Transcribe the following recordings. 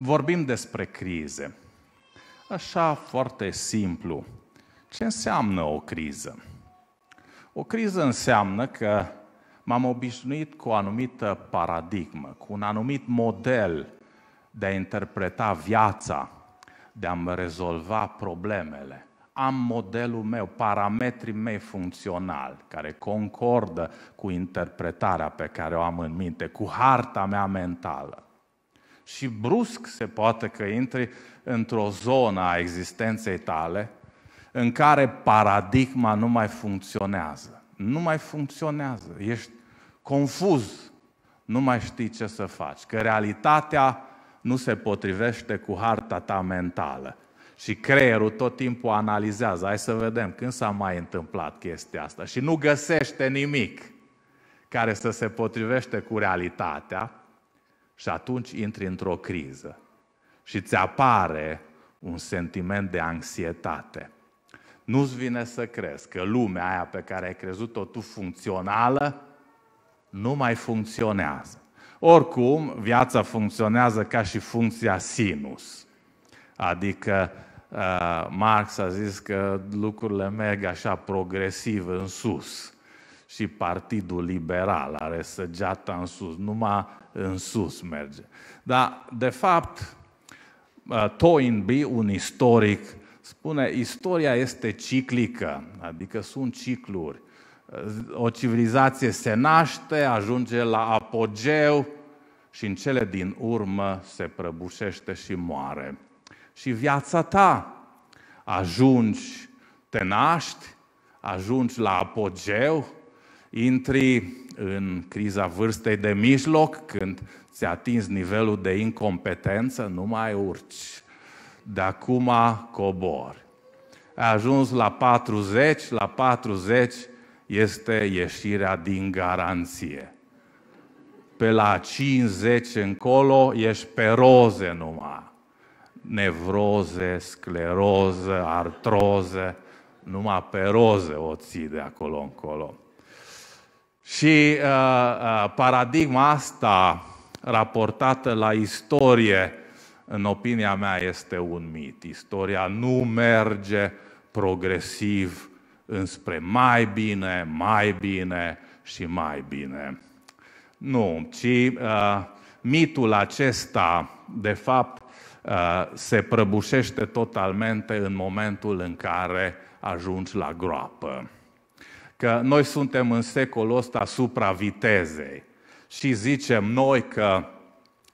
Vorbim despre crize. Așa foarte simplu. Ce înseamnă o criză? O criză înseamnă că m-am obișnuit cu o anumită paradigmă, cu un anumit model de a interpreta viața, de a-mi rezolva problemele. Am modelul meu, parametrii mei funcționali, care concordă cu interpretarea pe care o am în minte, cu harta mea mentală și brusc se poate că intri într-o zonă a existenței tale în care paradigma nu mai funcționează. Nu mai funcționează. Ești confuz. Nu mai știi ce să faci. Că realitatea nu se potrivește cu harta ta mentală. Și creierul tot timpul analizează. Hai să vedem când s-a mai întâmplat chestia asta. Și nu găsește nimic care să se potrivește cu realitatea și atunci intri într-o criză și ți apare un sentiment de anxietate. Nu-ți vine să crezi că lumea aia pe care ai crezut-o tu funcțională nu mai funcționează. Oricum, viața funcționează ca și funcția sinus. Adică uh, Marx a zis că lucrurile merg așa progresiv în sus și Partidul Liberal are săgeata în sus, numai în sus merge. Dar, de fapt, uh, Toynbee, un istoric, spune istoria este ciclică, adică sunt cicluri. Uh, o civilizație se naște, ajunge la apogeu și în cele din urmă se prăbușește și moare. Și viața ta ajungi, te naști, ajungi la apogeu, intri în criza vârstei de mijloc, când ți atins nivelul de incompetență, nu mai urci. De acum cobori. Ai ajuns la 40, la 40 este ieșirea din garanție. Pe la 50 încolo ești pe roze numai. Nevroze, scleroză, artroză, numai pe roze o ții de acolo încolo. Și uh, uh, paradigma asta raportată la istorie, în opinia mea, este un mit. Istoria nu merge progresiv înspre mai bine, mai bine și mai bine. Nu, ci uh, mitul acesta, de fapt, uh, se prăbușește totalmente în momentul în care ajungi la groapă că noi suntem în secolul ăsta supra vitezei și zicem noi că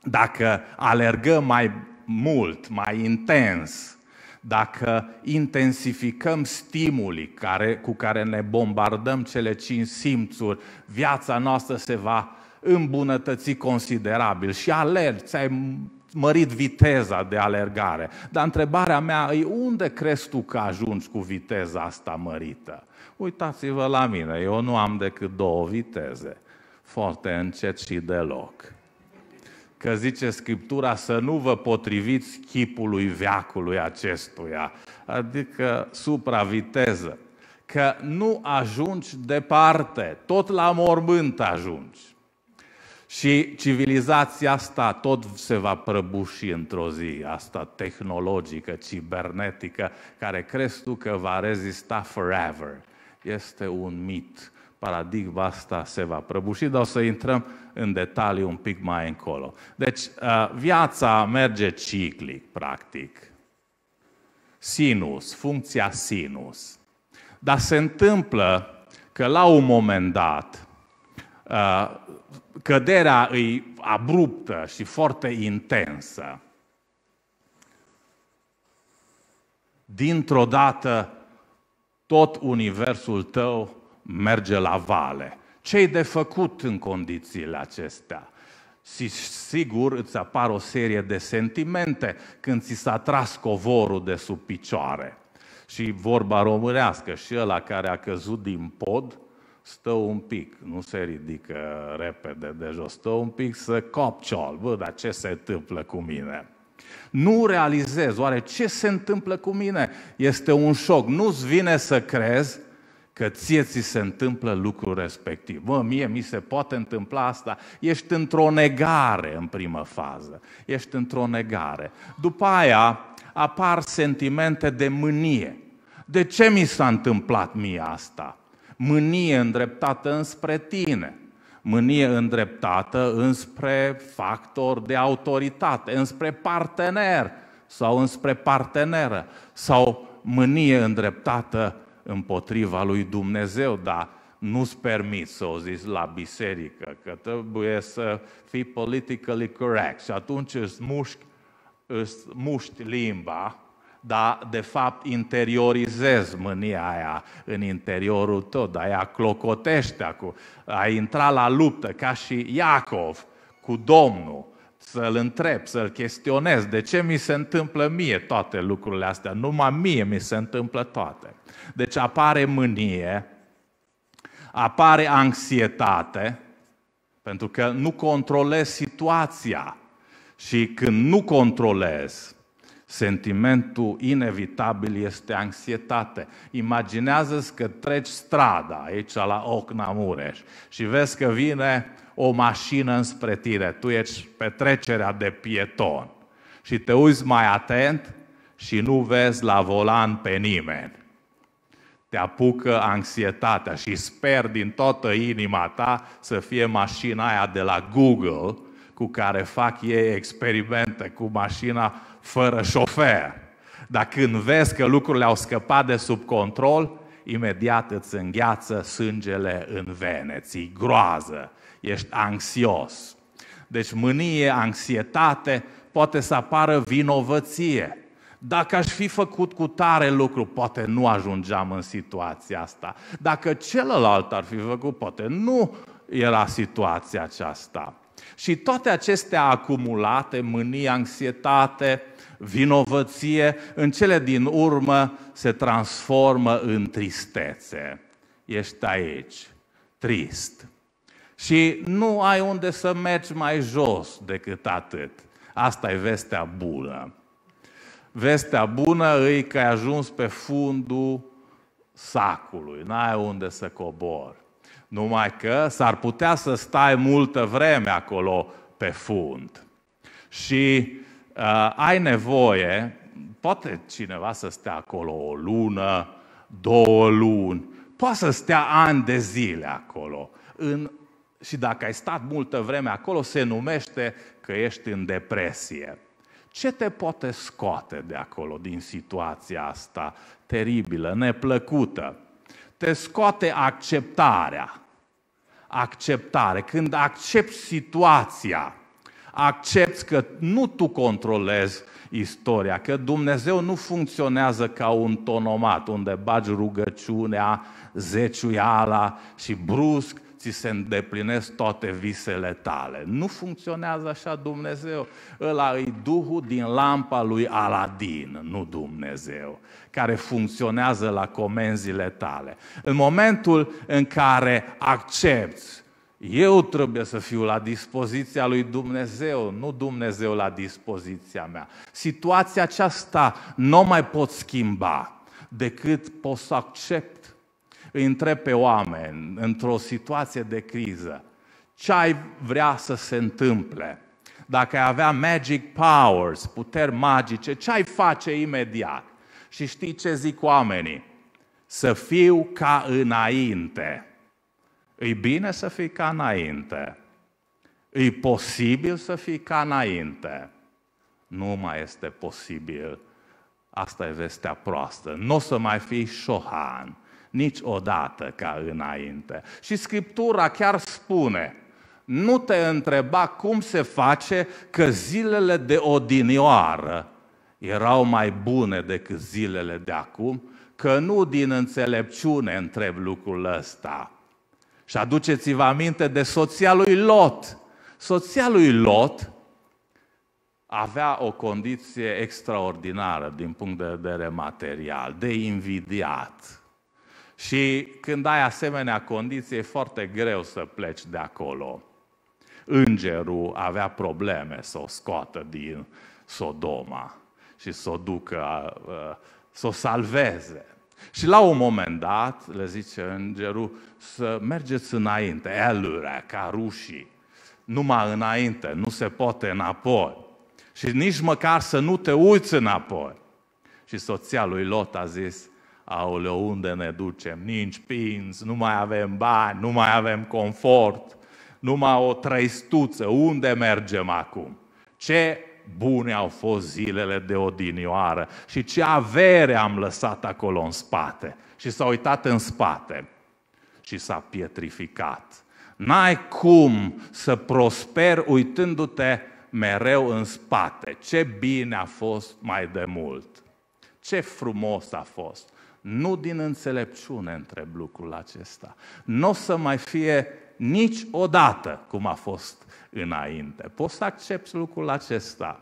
dacă alergăm mai mult, mai intens, dacă intensificăm stimulii care, cu care ne bombardăm cele cinci simțuri, viața noastră se va îmbunătăți considerabil și alergi, ți-ai mărit viteza de alergare. Dar întrebarea mea e unde crezi tu că ajungi cu viteza asta mărită? Uitați-vă la mine, eu nu am decât două viteze, foarte încet și deloc. Că zice Scriptura să nu vă potriviți chipului veacului acestuia, adică supraviteză, că nu ajungi departe, tot la mormânt ajungi. Și civilizația asta tot se va prăbuși într-o zi, asta tehnologică, cibernetică, care crezi tu că va rezista forever este un mit. Paradigma asta se va prăbuși, dar o să intrăm în detalii un pic mai încolo. Deci, uh, viața merge ciclic, practic. Sinus, funcția sinus. Dar se întâmplă că la un moment dat, uh, căderea e abruptă și foarte intensă. Dintr-o dată tot universul tău merge la vale. Ce-i de făcut în condițiile acestea? Și sigur îți apar o serie de sentimente când ți s-a tras covorul de sub picioare. Și vorba românească, și ăla care a căzut din pod, stă un pic, nu se ridică repede de jos, stă un pic să copciol, bă, dar ce se întâmplă cu mine? nu realizez, oare ce se întâmplă cu mine? Este un șoc, nu-ți vine să crezi că ție ți se întâmplă lucrul respectiv. Mă, mie mi se poate întâmpla asta. Ești într-o negare în primă fază. Ești într-o negare. După aia apar sentimente de mânie. De ce mi s-a întâmplat mie asta? Mânie îndreptată înspre tine mânie îndreptată înspre factor de autoritate, înspre partener sau înspre parteneră, sau mânie îndreptată împotriva lui Dumnezeu, dar nu-ți permit să o zici la biserică, că trebuie să fii politically correct și atunci îți mușchi, îți muști limba dar de fapt interiorizez mânia aia în interiorul tău, dar ea clocotește acum. A intrat la luptă ca și Iacov cu Domnul să-l întreb, să-l chestionez, de ce mi se întâmplă mie toate lucrurile astea, numai mie mi se întâmplă toate. Deci apare mânie, apare anxietate, pentru că nu controlezi situația. Și când nu controlezi, Sentimentul inevitabil este anxietate. Imaginează-ți că treci strada aici la Ocna Mureș și vezi că vine o mașină înspre tine. Tu ești pe trecerea de pieton și te uiți mai atent și nu vezi la volan pe nimeni. Te apucă anxietatea și sper din toată inima ta să fie mașina aia de la Google cu care fac ei experimente cu mașina fără șofer. Dar când vezi că lucrurile au scăpat de sub control, imediat îți îngheață sângele în vene, ți groază, ești anxios. Deci mânie, anxietate, poate să apară vinovăție. Dacă aș fi făcut cu tare lucru, poate nu ajungeam în situația asta. Dacă celălalt ar fi făcut, poate nu era situația aceasta. Și toate acestea acumulate, mânie, anxietate, vinovăție, în cele din urmă se transformă în tristețe. Ești aici, trist. Și nu ai unde să mergi mai jos decât atât. Asta e vestea bună. Vestea bună e că ai ajuns pe fundul sacului, n-ai unde să cobori. Numai că s-ar putea să stai multă vreme acolo pe fund. Și uh, ai nevoie, poate cineva să stea acolo o lună, două luni, poate să stea ani de zile acolo. În, și dacă ai stat multă vreme acolo, se numește că ești în depresie. Ce te poate scoate de acolo, din situația asta teribilă, neplăcută? Te scoate acceptarea acceptare, când accepti situația, accepti că nu tu controlezi istoria, că Dumnezeu nu funcționează ca un tonomat unde bagi rugăciunea, zeciuiala și brusc ți se îndeplinesc toate visele tale. Nu funcționează așa Dumnezeu. Ăla e Duhul din lampa lui Aladin, nu Dumnezeu, care funcționează la comenzile tale. În momentul în care accepti eu trebuie să fiu la dispoziția lui Dumnezeu, nu Dumnezeu la dispoziția mea. Situația aceasta nu mai pot schimba decât pot să accept îi întreb pe oameni într-o situație de criză, ce ai vrea să se întâmple? Dacă ai avea magic powers, puteri magice, ce ai face imediat? Și știi ce zic oamenii? Să fiu ca înainte. E bine să fii ca înainte. E posibil să fii ca înainte. Nu mai este posibil. Asta e vestea proastă. Nu o să mai fii șohan niciodată ca înainte. Și Scriptura chiar spune, nu te întreba cum se face că zilele de odinioară erau mai bune decât zilele de acum, că nu din înțelepciune întreb lucrul ăsta. Și aduceți-vă aminte de soția lui Lot. Soția lui Lot avea o condiție extraordinară din punct de vedere material, de invidiat. Și când ai asemenea condiție, e foarte greu să pleci de acolo. Îngerul avea probleme să o scoată din Sodoma și să o ducă, să o salveze. Și la un moment dat, le zice îngerul, să mergeți înainte, elurea, ca rușii, numai înainte, nu se poate înapoi. Și nici măcar să nu te uiți înapoi. Și soția lui Lot a zis, aoleu, unde ne ducem? Nici pins, nu mai avem bani, nu mai avem confort, numai o trăistuță, unde mergem acum? Ce bune au fost zilele de odinioară și ce avere am lăsat acolo în spate. Și s-a uitat în spate și s-a pietrificat. N-ai cum să prosper, uitându-te mereu în spate. Ce bine a fost mai de mult. Ce frumos a fost. Nu din înțelepciune întreb lucrul acesta. Nu o să mai fie niciodată cum a fost înainte. Poți să accepti lucrul acesta.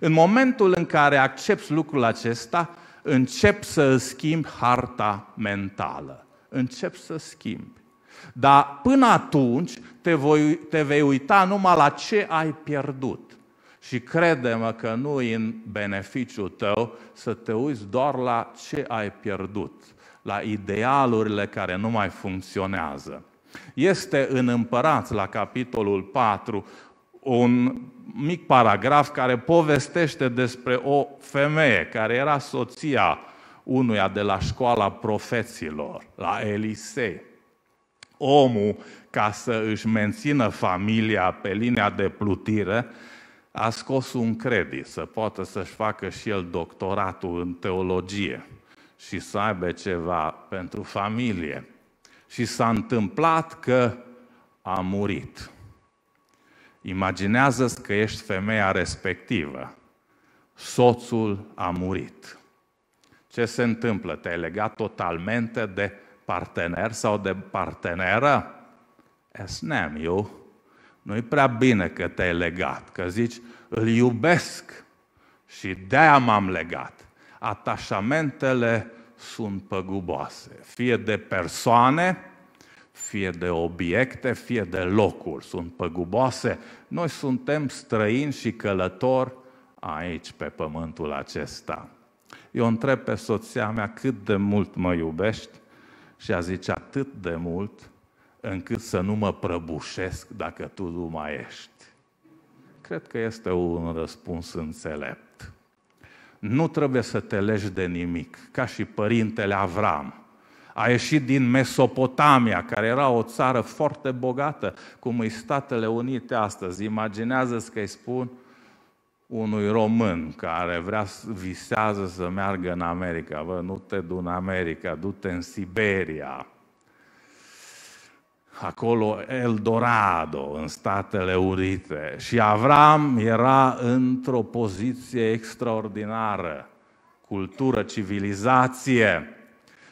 În momentul în care accepti lucrul acesta, încep să îți schimbi harta mentală. Încep să schimbi. Dar până atunci te, voi, te vei uita numai la ce ai pierdut. Și credem că nu e în beneficiul tău să te uiți doar la ce ai pierdut, la idealurile care nu mai funcționează. Este în împărați, la capitolul 4, un mic paragraf care povestește despre o femeie care era soția unuia de la școala profeților, la Elisei. Omul, ca să își mențină familia pe linia de plutire, a scos un credit să poată să-și facă și el doctoratul în teologie și să aibă ceva pentru familie. Și s-a întâmplat că a murit. Imaginează-ți că ești femeia respectivă. Soțul a murit. Ce se întâmplă? Te-ai legat totalmente de partener sau de parteneră? Esnem eu nu-i prea bine că te-ai legat, că zici, îl iubesc și de-aia m-am legat. Atașamentele sunt păguboase, fie de persoane, fie de obiecte, fie de locuri, sunt păguboase. Noi suntem străini și călători aici, pe pământul acesta. Eu întreb pe soția mea cât de mult mă iubești și a zice atât de mult încât să nu mă prăbușesc dacă tu nu mai ești? Cred că este un răspuns înțelept. Nu trebuie să te legi de nimic, ca și părintele Avram. A ieșit din Mesopotamia, care era o țară foarte bogată, cum e Statele Unite astăzi. Imaginează-ți că îi spun unui român care vrea, visează să meargă în America. Vă, nu te du în America, du-te în Siberia acolo Eldorado, în Statele Unite. Și Avram era într-o poziție extraordinară, cultură, civilizație.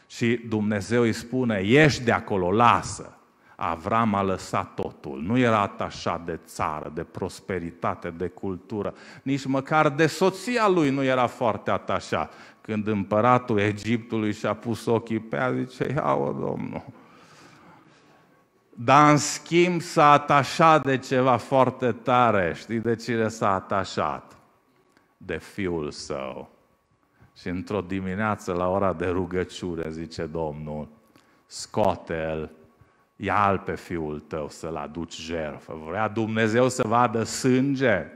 Și Dumnezeu îi spune, ieși de acolo, lasă. Avram a lăsat totul. Nu era atașat de țară, de prosperitate, de cultură. Nici măcar de soția lui nu era foarte atașat. Când împăratul Egiptului și-a pus ochii pe ea, zice, ia-o, domnul, dar în schimb s-a atașat de ceva foarte tare. Știi de cine s-a atașat? De fiul său. Și într-o dimineață, la ora de rugăciune, zice Domnul, scoate-l, ia-l pe fiul tău să-l aduci jertfă. Vrea Dumnezeu să vadă sânge?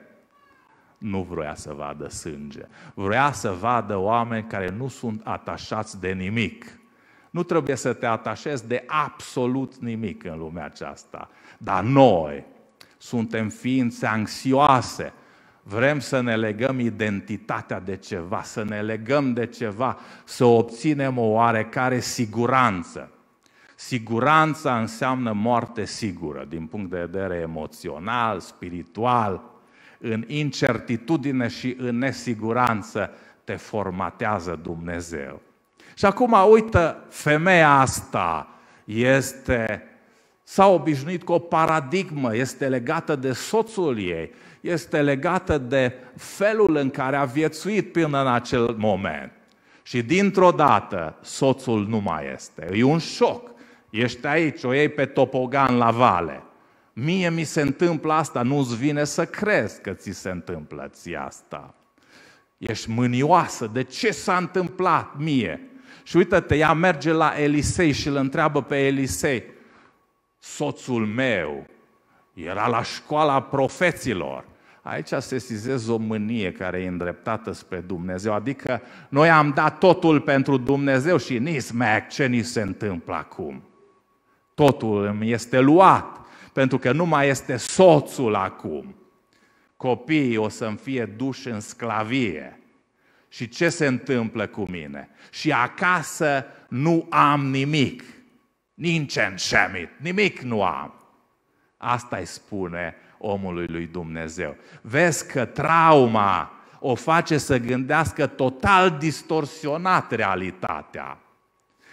Nu vrea să vadă sânge. Vrea să vadă oameni care nu sunt atașați de nimic. Nu trebuie să te atașezi de absolut nimic în lumea aceasta. Dar noi suntem ființe anxioase. Vrem să ne legăm identitatea de ceva, să ne legăm de ceva, să obținem o oarecare siguranță. Siguranța înseamnă moarte sigură din punct de vedere emoțional, spiritual, în incertitudine și în nesiguranță te formatează Dumnezeu. Și acum, uită, femeia asta este, s-a obișnuit cu o paradigmă, este legată de soțul ei, este legată de felul în care a viețuit până în acel moment. Și dintr-o dată, soțul nu mai este. E un șoc. Ești aici, o iei pe topogan la vale. Mie mi se întâmplă asta, nu-ți vine să crezi că ți se întâmplă ți asta. Ești mânioasă, de ce s-a întâmplat mie? Și uite te ea merge la Elisei și îl întreabă pe Elisei, soțul meu era la școala profeților. Aici se sizez o mânie care e îndreptată spre Dumnezeu. Adică noi am dat totul pentru Dumnezeu și nismec ce ni se întâmplă acum. Totul îmi este luat, pentru că nu mai este soțul acum. Copiii o să-mi fie duși în sclavie și ce se întâmplă cu mine. Și acasă nu am nimic. Nincen șemit, nimic nu am. Asta îi spune omului lui Dumnezeu. Vezi că trauma o face să gândească total distorsionat realitatea.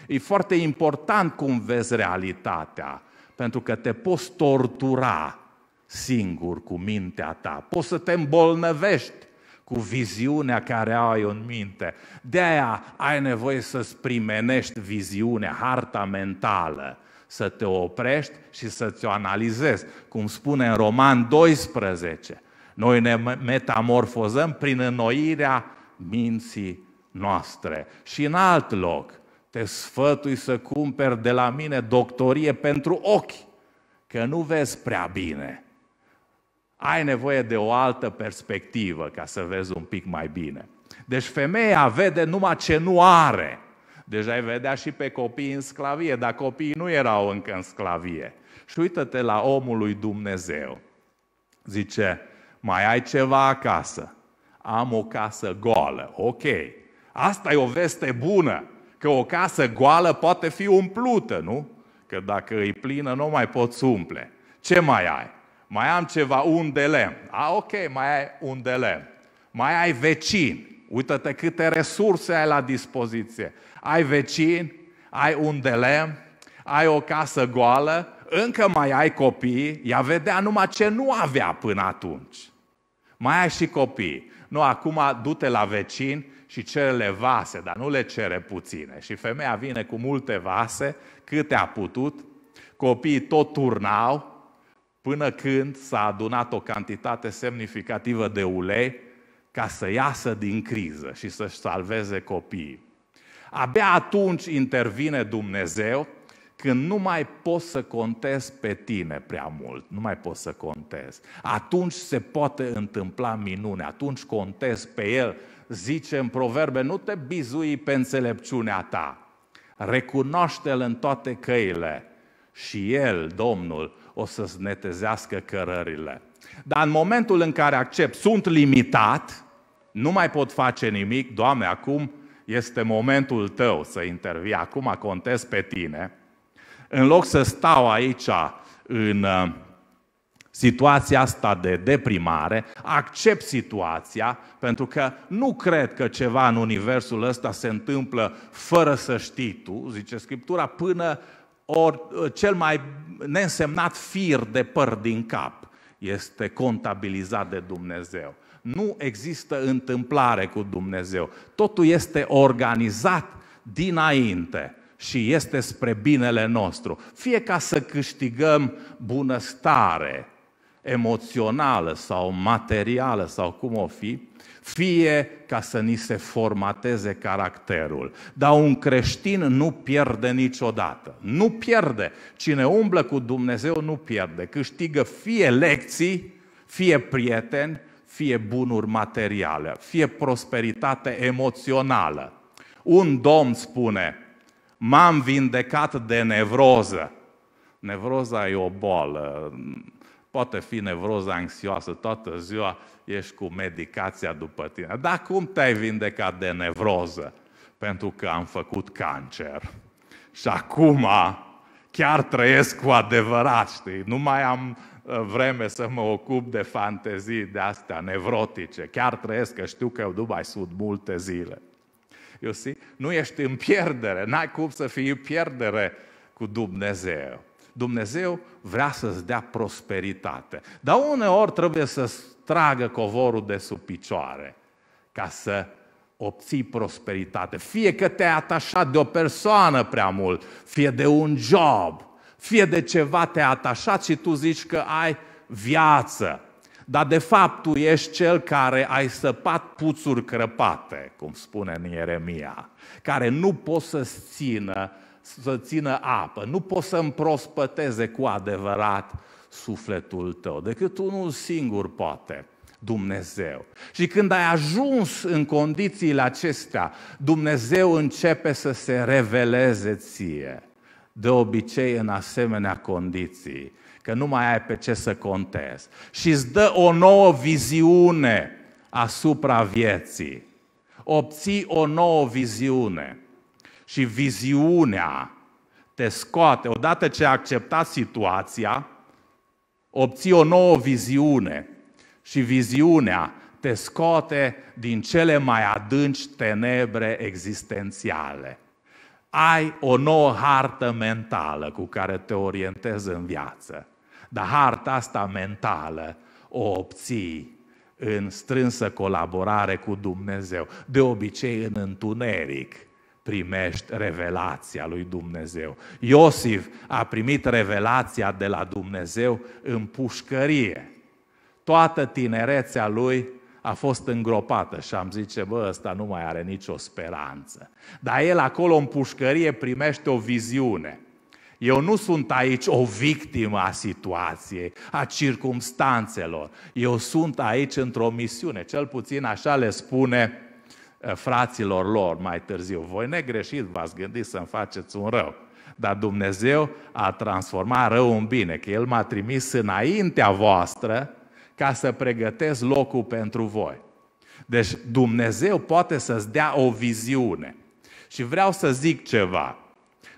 E foarte important cum vezi realitatea, pentru că te poți tortura singur cu mintea ta. Poți să te îmbolnăvești cu viziunea care ai în minte. De aia ai nevoie să-ți primenești viziunea, harta mentală, să te oprești și să-ți o analizezi. Cum spune în Roman 12, noi ne metamorfozăm prin înnoirea minții noastre. Și în alt loc, te sfătui să cumperi de la mine doctorie pentru ochi, că nu vezi prea bine ai nevoie de o altă perspectivă ca să vezi un pic mai bine. Deci femeia vede numai ce nu are. Deja îi vedea și pe copii în sclavie, dar copiii nu erau încă în sclavie. Și uită-te la omul lui Dumnezeu. Zice, mai ai ceva acasă? Am o casă goală. Ok. Asta e o veste bună, că o casă goală poate fi umplută, nu? Că dacă e plină, nu mai poți umple. Ce mai ai? Mai am ceva, un de lemn. A, ok, mai ai un de lemn. Mai ai vecini. Uită-te câte resurse ai la dispoziție. Ai vecini, ai un de lemn, ai o casă goală, încă mai ai copii, ea vedea numai ce nu avea până atunci. Mai ai și copii. Nu, acum du-te la vecin și cere vase, dar nu le cere puține. Și femeia vine cu multe vase, câte a putut, copiii tot turnau, până când s-a adunat o cantitate semnificativă de ulei ca să iasă din criză și să-și salveze copiii. Abia atunci intervine Dumnezeu când nu mai poți să contezi pe tine prea mult, nu mai poți să contezi. Atunci se poate întâmpla minune, atunci contezi pe El. Zice în proverbe, nu te bizui pe înțelepciunea ta, recunoaște-L în toate căile și El, Domnul, o să-ți netezească cărările. Dar în momentul în care accept, sunt limitat, nu mai pot face nimic, Doamne, acum este momentul tău să intervii, acum contez pe tine, în loc să stau aici în uh, situația asta de deprimare, accept situația, pentru că nu cred că ceva în universul ăsta se întâmplă fără să știi tu, zice Scriptura, până ori uh, cel mai neînsemnat fir de păr din cap este contabilizat de Dumnezeu. Nu există întâmplare cu Dumnezeu. Totul este organizat dinainte și este spre binele nostru. Fie ca să câștigăm bunăstare emoțională sau materială sau cum o fi, fie ca să ni se formateze caracterul. Dar un creștin nu pierde niciodată. Nu pierde. Cine umblă cu Dumnezeu nu pierde. Câștigă fie lecții, fie prieteni, fie bunuri materiale, fie prosperitate emoțională. Un domn spune, m-am vindecat de nevroză. Nevroza e o boală poate fi nevroză anxioasă toată ziua, ești cu medicația după tine. Dar cum te-ai vindecat de nevroză? Pentru că am făcut cancer. Și acum chiar trăiesc cu adevărat, știi? Nu mai am uh, vreme să mă ocup de fantezii de astea nevrotice. Chiar trăiesc, că știu că eu nu mai sunt multe zile. You see? Nu ești în pierdere, n-ai cum să fii în pierdere cu Dumnezeu. Dumnezeu vrea să-ți dea prosperitate. Dar uneori trebuie să tragă covorul de sub picioare ca să obții prosperitate. Fie că te-ai atașat de o persoană prea mult, fie de un job, fie de ceva te-ai atașat și tu zici că ai viață. Dar de fapt tu ești cel care ai săpat puțuri crăpate, cum spune în Ieremia, care nu poți să țină să țină apă. Nu poți să împrospăteze cu adevărat sufletul tău, decât unul singur poate. Dumnezeu. Și când ai ajuns în condițiile acestea, Dumnezeu începe să se reveleze ție. De obicei, în asemenea condiții, că nu mai ai pe ce să contezi. Și îți dă o nouă viziune asupra vieții. Obții o nouă viziune și viziunea te scoate. Odată ce ai acceptat situația, obții o nouă viziune și viziunea te scoate din cele mai adânci tenebre existențiale. Ai o nouă hartă mentală cu care te orientezi în viață. Dar harta asta mentală o obții în strânsă colaborare cu Dumnezeu, de obicei în întuneric primești revelația lui Dumnezeu. Iosif a primit revelația de la Dumnezeu în pușcărie. Toată tinerețea lui a fost îngropată și am zis, bă, ăsta nu mai are nicio speranță. Dar el acolo în pușcărie primește o viziune. Eu nu sunt aici o victimă a situației, a circumstanțelor. Eu sunt aici într-o misiune, cel puțin așa le spune Eh, fraților lor mai târziu. Voi negreșit v-ați gândit să-mi faceți un rău. Dar Dumnezeu a transformat rău în bine, că El m-a trimis înaintea voastră ca să pregătesc locul pentru voi. Deci Dumnezeu poate să-ți dea o viziune. Și vreau să zic ceva.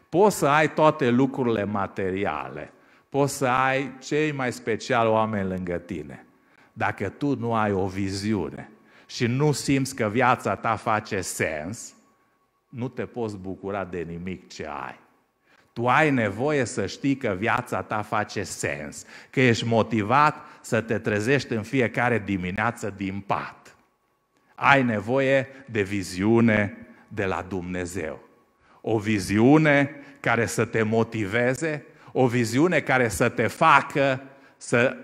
Poți să ai toate lucrurile materiale, poți să ai cei mai speciali oameni lângă tine. Dacă tu nu ai o viziune, și nu simți că viața ta face sens, nu te poți bucura de nimic ce ai. Tu ai nevoie să știi că viața ta face sens, că ești motivat să te trezești în fiecare dimineață din pat. Ai nevoie de viziune de la Dumnezeu. O viziune care să te motiveze, o viziune care să te facă să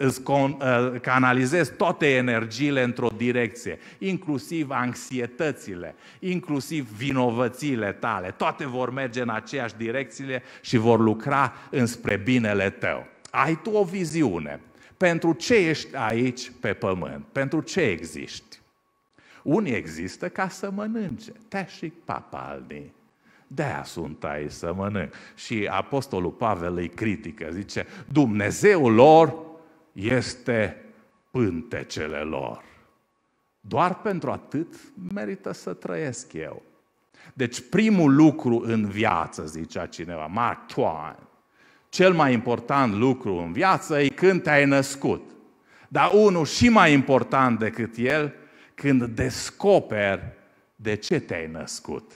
îți con, uh, canalizezi toate energiile într-o direcție, inclusiv anxietățile, inclusiv vinovățile tale. Toate vor merge în aceeași direcție și vor lucra înspre binele tău. Ai tu o viziune. Pentru ce ești aici pe pământ? Pentru ce existi? Unii există ca să mănânce. și papalni. De-aia sunt aici să mănânc. Și apostolul Pavel îi critică, zice, Dumnezeul lor este pântecele lor. Doar pentru atât merită să trăiesc eu. Deci primul lucru în viață, zicea cineva, Mark Twain, cel mai important lucru în viață e când te-ai născut. Dar unul și mai important decât el, când descoperi de ce te-ai născut.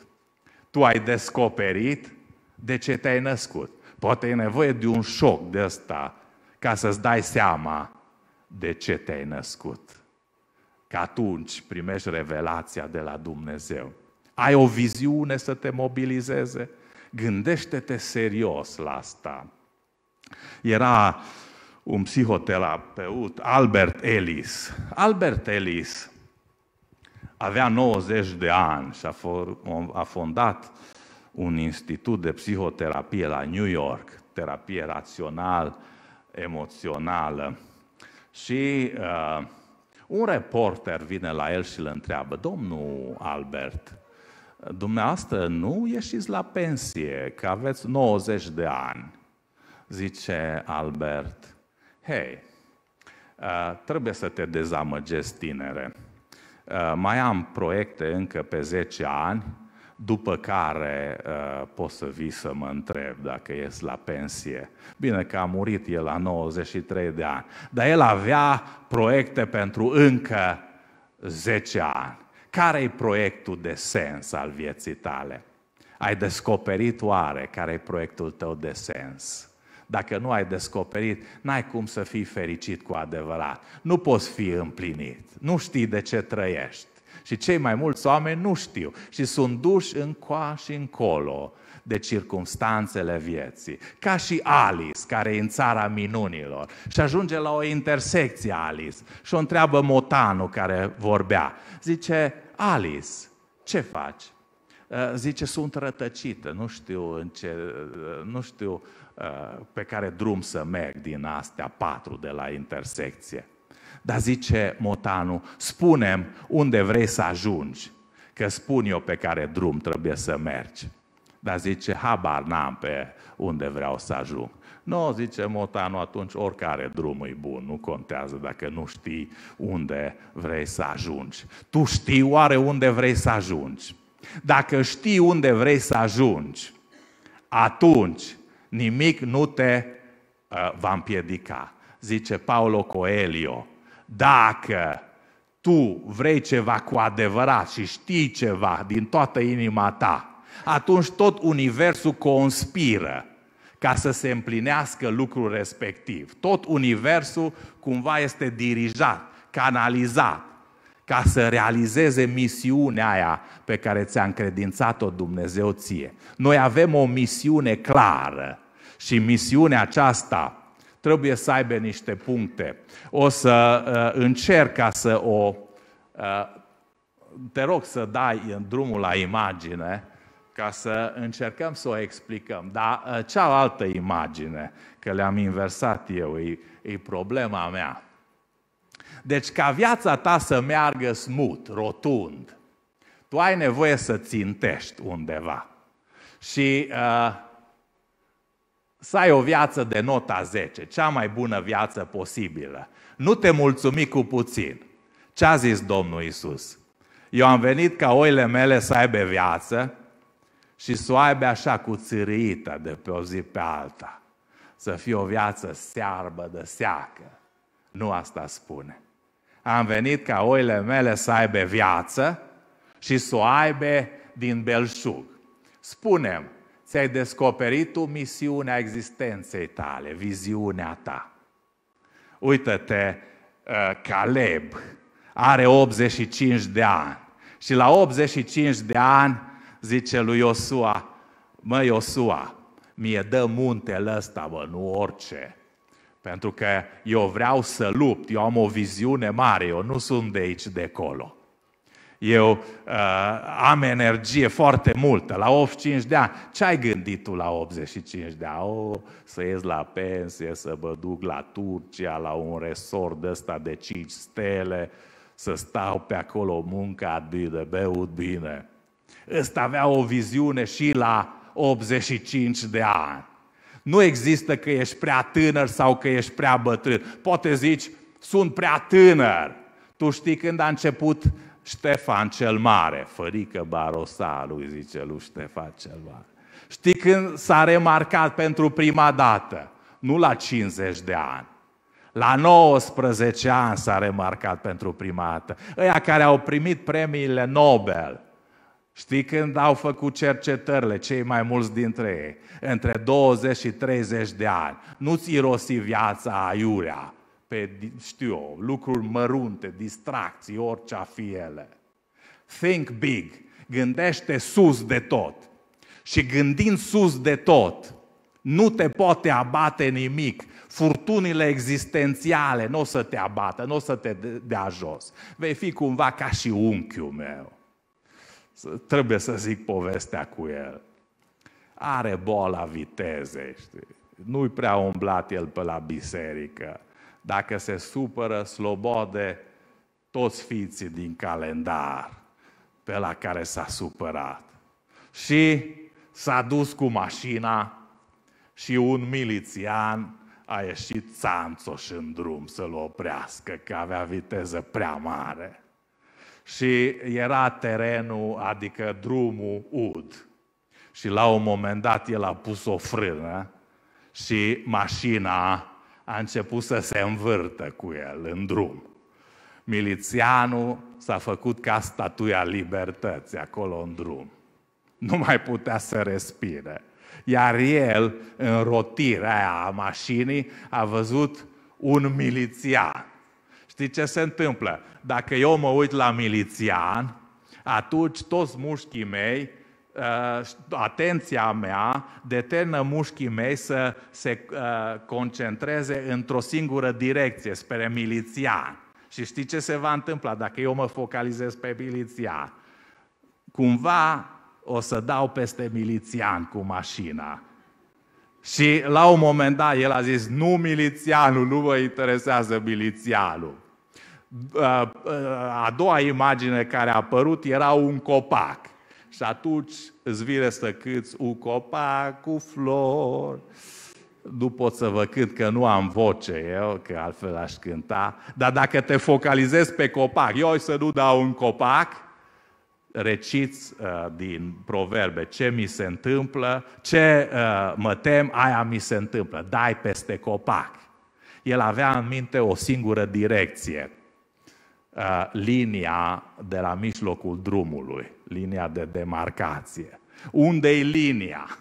Tu ai descoperit de ce te-ai născut. Poate e nevoie de un șoc de ăsta ca să-ți dai seama de ce te-ai născut. Că atunci primești revelația de la Dumnezeu. Ai o viziune să te mobilizeze? Gândește-te serios la asta. Era un psihoterapeut, Albert Ellis. Albert Ellis avea 90 de ani și a, fondat un institut de psihoterapie la New York, terapie rațională emoțională. Și uh, un reporter vine la el și îl întreabă, domnul Albert, dumneavoastră nu ieșiți la pensie, că aveți 90 de ani. Zice Albert, hei, uh, trebuie să te dezamăgesc, tinere. Uh, mai am proiecte încă pe 10 ani după care uh, pot să vii să mă întreb dacă ies la pensie. Bine că a murit el la 93 de ani, dar el avea proiecte pentru încă 10 ani. Care-i proiectul de sens al vieții tale? Ai descoperit oare care-i proiectul tău de sens? Dacă nu ai descoperit, n-ai cum să fii fericit cu adevărat. Nu poți fi împlinit. Nu știi de ce trăiești. Și cei mai mulți oameni nu știu și sunt duși încoa și încolo de circumstanțele vieții. Ca și Alice, care e în țara minunilor și ajunge la o intersecție Alice și o întreabă motanul care vorbea. Zice, Alice, ce faci? Uh, zice, sunt rătăcită, nu știu, în ce, uh, nu știu uh, pe care drum să merg din astea patru de la intersecție. Dar zice Motanu, spunem unde vrei să ajungi, că spun eu pe care drum trebuie să mergi. Dar zice, habar n-am pe unde vreau să ajung. Nu, no, zice Motanu, atunci oricare drum e bun, nu contează dacă nu știi unde vrei să ajungi. Tu știi oare unde vrei să ajungi? Dacă știi unde vrei să ajungi, atunci nimic nu te uh, va împiedica. Zice Paulo Coelho, dacă tu vrei ceva cu adevărat și știi ceva din toată inima ta, atunci tot universul conspiră ca să se împlinească lucrul respectiv. Tot universul cumva este dirijat, canalizat, ca să realizeze misiunea aia pe care ți-a încredințat-o Dumnezeu ție. Noi avem o misiune clară și misiunea aceasta trebuie să aibă niște puncte. O să uh, încerc ca să o... Uh, te rog să dai în drumul la imagine ca să încercăm să o explicăm. Dar uh, cealaltă imagine, că le-am inversat eu, e, e problema mea. Deci ca viața ta să meargă smut, rotund, tu ai nevoie să țintești undeva. Și uh, să ai o viață de nota 10, cea mai bună viață posibilă. Nu te mulțumi cu puțin. Ce a zis Domnul Isus? Eu am venit ca oile mele să aibă viață și să o aibă așa cu țârâită de pe o zi pe alta. Să fie o viață searbă de seacă. Nu asta spune. Am venit ca oile mele să aibă viață și să o aibă din belșug. Spunem, ți-ai descoperit tu misiunea existenței tale, viziunea ta. Uită-te, uh, Caleb are 85 de ani și la 85 de ani zice lui Iosua, mă Iosua, mie dă muntele ăsta, mă, nu orice. Pentru că eu vreau să lupt, eu am o viziune mare, eu nu sunt de aici, de acolo eu uh, am energie foarte multă, la 85 de ani. Ce ai gândit tu la 85 de ani? O, oh, să ies la pensie, să mă duc la Turcia, la un resort de ăsta de 5 stele, să stau pe acolo munca bine, beut bine. Ăsta avea o viziune și la 85 de ani. Nu există că ești prea tânăr sau că ești prea bătrân. Poate zici, sunt prea tânăr. Tu știi când a început Ștefan cel Mare, fărică barosa lui zice lui Ștefan cel Mare. Știi când s-a remarcat pentru prima dată? Nu la 50 de ani. La 19 ani s-a remarcat pentru prima dată. Ăia care au primit premiile Nobel, Știi când au făcut cercetările, cei mai mulți dintre ei, între 20 și 30 de ani, nu-ți irosi viața aiurea, pe, știu eu, lucruri mărunte, distracții, orice a fi ele. Think big. Gândește sus de tot. Și gândind sus de tot, nu te poate abate nimic. Furtunile existențiale nu o să te abată, nu o să te dea jos. Vei fi cumva ca și unchiul meu. Trebuie să zic povestea cu el. Are boala vitezei, știi? Nu-i prea umblat el pe la biserică dacă se supără slobode toți fiții din calendar pe la care s-a supărat. Și s-a dus cu mașina și un milițian a ieșit țanțoș în drum să-l oprească, că avea viteză prea mare. Și era terenul, adică drumul ud. Și la un moment dat el a pus o frână și mașina a început să se învârtă cu el în drum. Milițianul s-a făcut ca statuia libertății acolo în drum. Nu mai putea să respire. Iar el, în rotirea aia a mașinii, a văzut un milițian. Știi ce se întâmplă? Dacă eu mă uit la milițian, atunci toți mușchii mei Uh, atenția mea, determină mușchii mei să se uh, concentreze într-o singură direcție, spre milițian. Și știi ce se va întâmpla dacă eu mă focalizez pe milițian? Cumva o să dau peste milițian cu mașina. Și la un moment dat el a zis, nu milițianul, nu vă interesează milițianul. Uh, a doua imagine care a apărut era un copac. Și atunci îți vine să câți un copac cu flori. Nu pot să vă cânt că nu am voce eu, că altfel aș cânta. Dar dacă te focalizezi pe copac, eu să nu dau un copac, reciți uh, din proverbe ce mi se întâmplă, ce uh, mă tem, aia mi se întâmplă. Dai peste copac. El avea în minte o singură direcție, uh, linia de la mijlocul drumului linia de demarcație. Unde-i linia?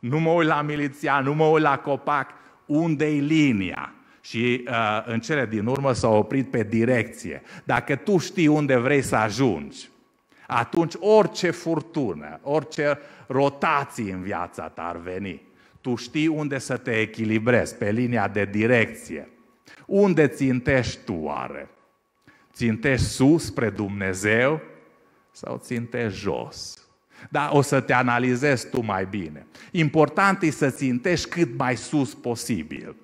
Nu mă uit la miliția, nu mă uit la copac, unde-i linia? Și uh, în cele din urmă s-a oprit pe direcție. Dacă tu știi unde vrei să ajungi, atunci orice furtună, orice rotații în viața ta ar veni, tu știi unde să te echilibrezi, pe linia de direcție. Unde țintești tu oare? Țintești sus spre Dumnezeu sau ținte jos. Dar o să te analizezi tu mai bine. Important e să țintești cât mai sus posibil.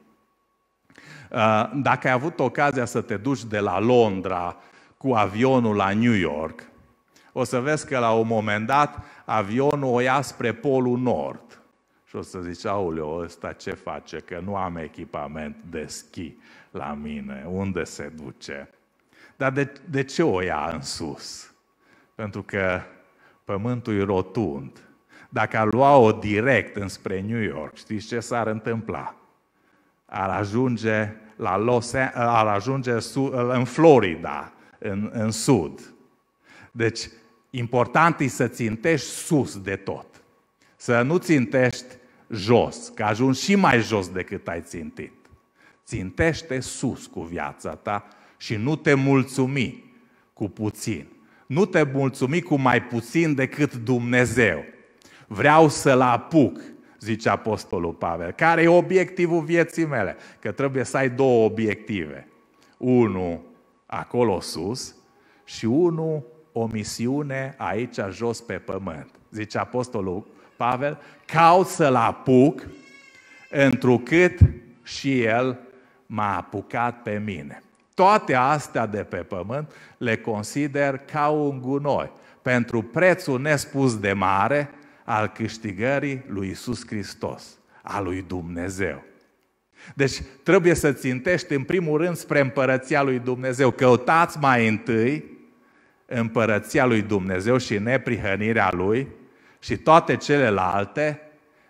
Uh, dacă ai avut ocazia să te duci de la Londra cu avionul la New York, o să vezi că la un moment dat avionul o ia spre Polul Nord. Și o să zici, aule, ăsta ce face? Că nu am echipament de schi la mine. Unde se duce? Dar de, de ce o ia în sus? Pentru că pământul e rotund. Dacă ar lua-o direct înspre New York, știți ce s-ar întâmpla? Ar ajunge, la Los, ar ajunge în Florida, în, în sud. Deci, important e să țintești sus de tot. Să nu țintești jos, că ajungi și mai jos decât ai țintit. Țintește sus cu viața ta și nu te mulțumi cu puțin nu te mulțumi cu mai puțin decât Dumnezeu. Vreau să-L apuc, zice Apostolul Pavel. Care e obiectivul vieții mele? Că trebuie să ai două obiective. Unul acolo sus și unul o misiune aici jos pe pământ. Zice Apostolul Pavel, caut să-L apuc, întrucât și El m-a apucat pe mine. Toate astea de pe pământ le consider ca un gunoi pentru prețul nespus de mare al câștigării lui Isus Hristos, a lui Dumnezeu. Deci trebuie să țintești în primul rând spre împărăția lui Dumnezeu. Căutați mai întâi împărăția lui Dumnezeu și neprihănirea lui și toate celelalte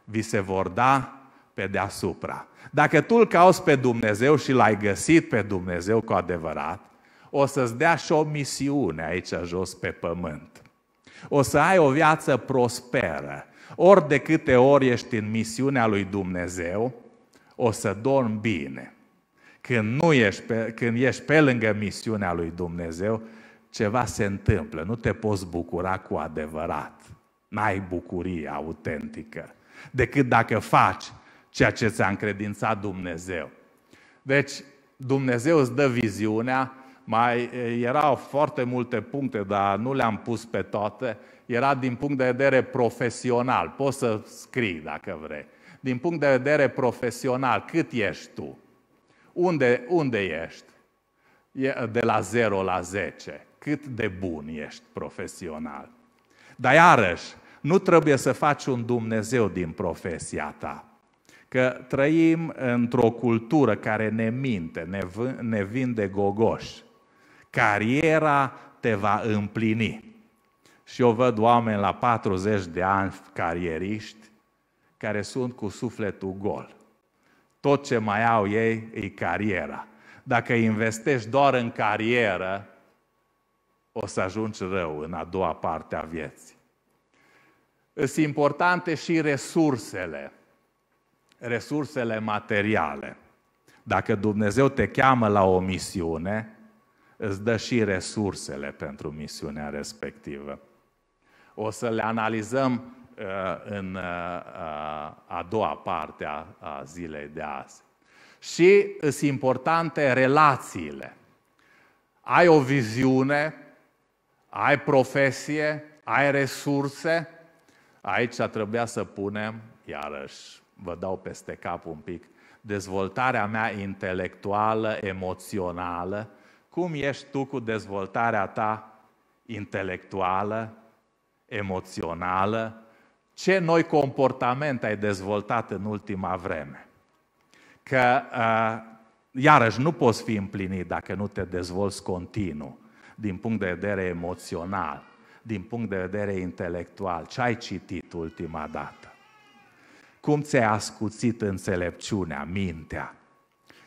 vi se vor da pe deasupra. Dacă tu îl cauți pe Dumnezeu și l-ai găsit pe Dumnezeu cu adevărat, o să-ți dea și o misiune aici jos pe pământ. O să ai o viață prosperă. Ori de câte ori ești în misiunea lui Dumnezeu, o să dormi bine. Când, nu ești pe, când ești pe lângă misiunea lui Dumnezeu, ceva se întâmplă, nu te poți bucura cu adevărat. N-ai bucurie autentică. Decât dacă faci ceea ce ți-a încredințat Dumnezeu. Deci, Dumnezeu îți dă viziunea, mai erau foarte multe puncte, dar nu le-am pus pe toate. Era din punct de vedere profesional, poți să scrii dacă vrei. Din punct de vedere profesional, cât ești tu? Unde, unde ești? De la 0 la 10. Cât de bun ești profesional? Dar iarăși, nu trebuie să faci un Dumnezeu din profesia ta că trăim într-o cultură care ne minte, ne, v- ne vinde gogoși. Cariera te va împlini. Și eu văd oameni la 40 de ani carieriști care sunt cu sufletul gol. Tot ce mai au ei e cariera. Dacă investești doar în carieră, o să ajungi rău în a doua parte a vieții. Sunt importante și resursele resursele materiale. Dacă Dumnezeu te cheamă la o misiune, îți dă și resursele pentru misiunea respectivă. O să le analizăm uh, în uh, uh, a doua parte a zilei de azi. Și sunt importante relațiile. Ai o viziune, ai profesie, ai resurse. Aici trebuia să punem, iarăși, vă dau peste cap un pic, dezvoltarea mea intelectuală, emoțională, cum ești tu cu dezvoltarea ta intelectuală, emoțională, ce noi comportament ai dezvoltat în ultima vreme. Că, iarăși, nu poți fi împlinit dacă nu te dezvolți continuu, din punct de vedere emoțional, din punct de vedere intelectual, ce ai citit ultima dată cum ți-ai ascuțit înțelepciunea, mintea.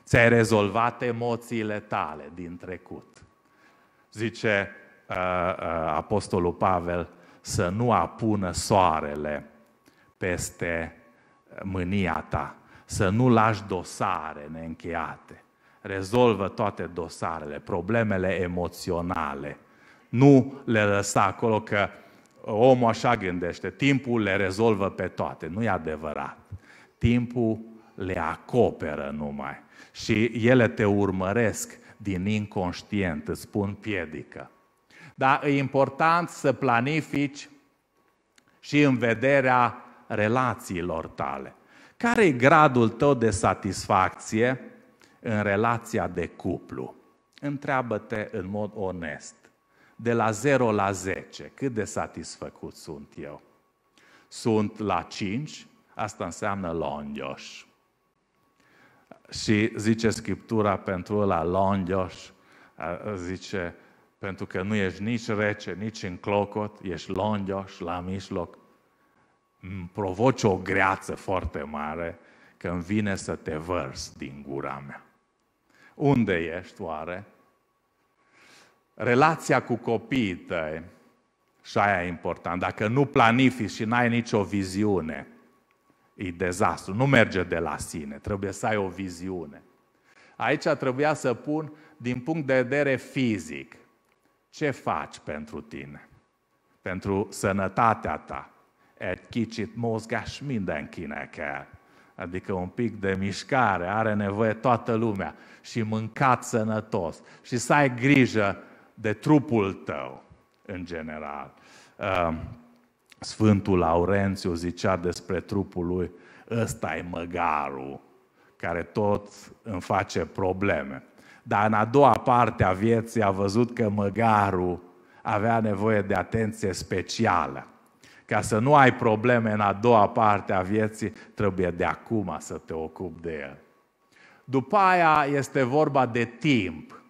Ți-ai rezolvat emoțiile tale din trecut. Zice uh, uh, Apostolul Pavel să nu apună soarele peste mânia ta, să nu lași dosare neîncheiate. Rezolvă toate dosarele, problemele emoționale. Nu le lăsa acolo că omul așa gândește, timpul le rezolvă pe toate. Nu e adevărat. Timpul le acoperă numai. Și ele te urmăresc din inconștient, îți spun piedică. Dar e important să planifici și în vederea relațiilor tale. Care e gradul tău de satisfacție în relația de cuplu? Întreabă-te în mod onest de la 0 la 10, cât de satisfăcut sunt eu? Sunt la 5, asta înseamnă longioș. Și zice Scriptura pentru la longioș, zice, pentru că nu ești nici rece, nici în clocot, ești longioș la mijloc, provoci o greață foarte mare când vine să te vărs din gura mea. Unde ești oare? relația cu copiii tăi, și aia e important, dacă nu planifici și n-ai nicio viziune, e dezastru, nu merge de la sine, trebuie să ai o viziune. Aici trebuia să pun din punct de vedere fizic. Ce faci pentru tine? Pentru sănătatea ta. Egy kicsit mozgás mindenkinek el. Adică un pic de mișcare, are nevoie toată lumea. Și mâncat sănătos. Și să ai grijă de trupul tău, în general. Ehm, Sfântul Laurențiu zicea despre trupul lui, ăsta e măgarul care tot îmi face probleme. Dar în a doua parte a vieții a văzut că măgarul avea nevoie de atenție specială. Ca să nu ai probleme în a doua parte a vieții, trebuie de acum să te ocupi de el. După aia este vorba de timp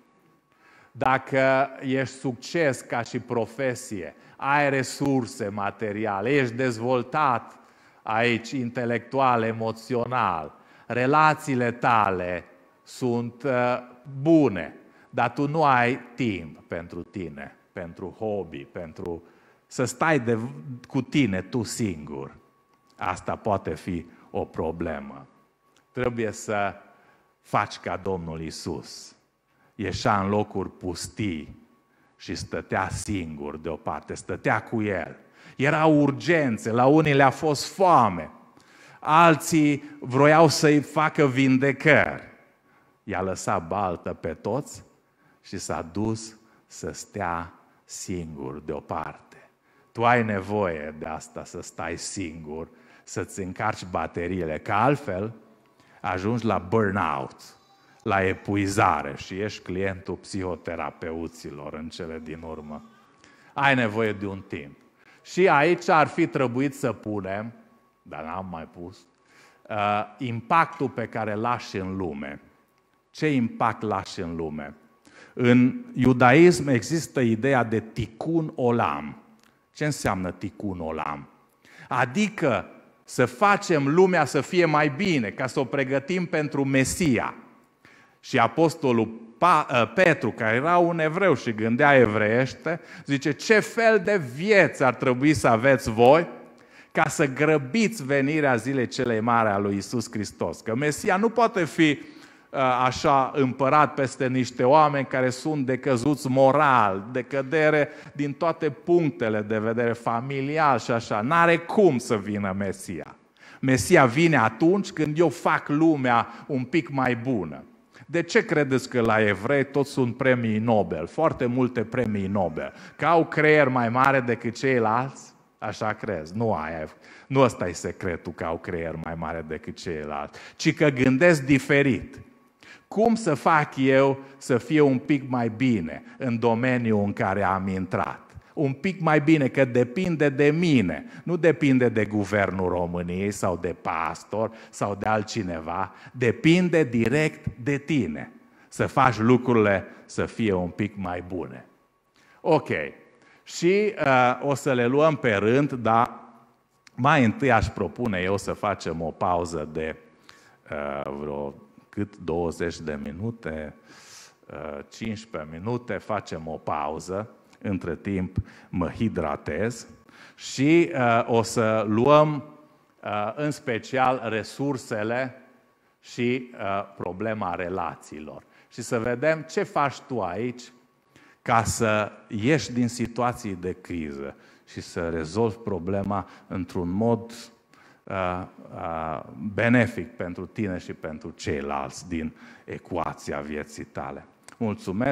dacă ești succes ca și profesie, ai resurse materiale, ești dezvoltat aici intelectual, emoțional, relațiile tale sunt uh, bune, dar tu nu ai timp pentru tine, pentru hobby, pentru să stai de, cu tine tu singur. Asta poate fi o problemă. Trebuie să faci ca Domnul Isus ieșea în locuri pustii și stătea singur deoparte, stătea cu el. Era urgențe, la unii le-a fost foame, alții vroiau să-i facă vindecări. I-a lăsat baltă pe toți și s-a dus să stea singur deoparte. Tu ai nevoie de asta, să stai singur, să-ți încarci bateriile, că altfel ajungi la burnout la epuizare și ești clientul psihoterapeuților în cele din urmă. Ai nevoie de un timp. Și aici ar fi trebuit să punem, dar n-am mai pus, uh, impactul pe care lași în lume. Ce impact lași în lume? În iudaism există ideea de ticun olam. Ce înseamnă ticun olam? Adică să facem lumea să fie mai bine, ca să o pregătim pentru Mesia. Și apostolul ă, Petru, care era un evreu și gândea evreiește, zice, ce fel de vieți ar trebui să aveți voi ca să grăbiți venirea zilei celei mari a lui Isus Hristos. Că Mesia nu poate fi ă, așa împărat peste niște oameni care sunt decăzuți moral, de cădere din toate punctele de vedere familial și așa. N-are cum să vină Mesia. Mesia vine atunci când eu fac lumea un pic mai bună de ce credeți că la evrei toți sunt premii Nobel? Foarte multe premii Nobel. Că au creier mai mare decât ceilalți? Așa crezi. Nu aia, nu ăsta e secretul că au creier mai mare decât ceilalți, ci că gândesc diferit. Cum să fac eu să fie un pic mai bine în domeniul în care am intrat? un pic mai bine, că depinde de mine. Nu depinde de guvernul României sau de pastor sau de altcineva. Depinde direct de tine. Să faci lucrurile să fie un pic mai bune. Ok. Și uh, o să le luăm pe rând, dar mai întâi aș propune eu să facem o pauză de uh, vreo cât 20 de minute, uh, 15 minute, facem o pauză între timp mă hidratez și uh, o să luăm uh, în special resursele și uh, problema relațiilor. Și să vedem ce faci tu aici ca să ieși din situații de criză și să rezolvi problema într-un mod uh, uh, benefic pentru tine și pentru ceilalți din ecuația vieții tale. Mulțumesc!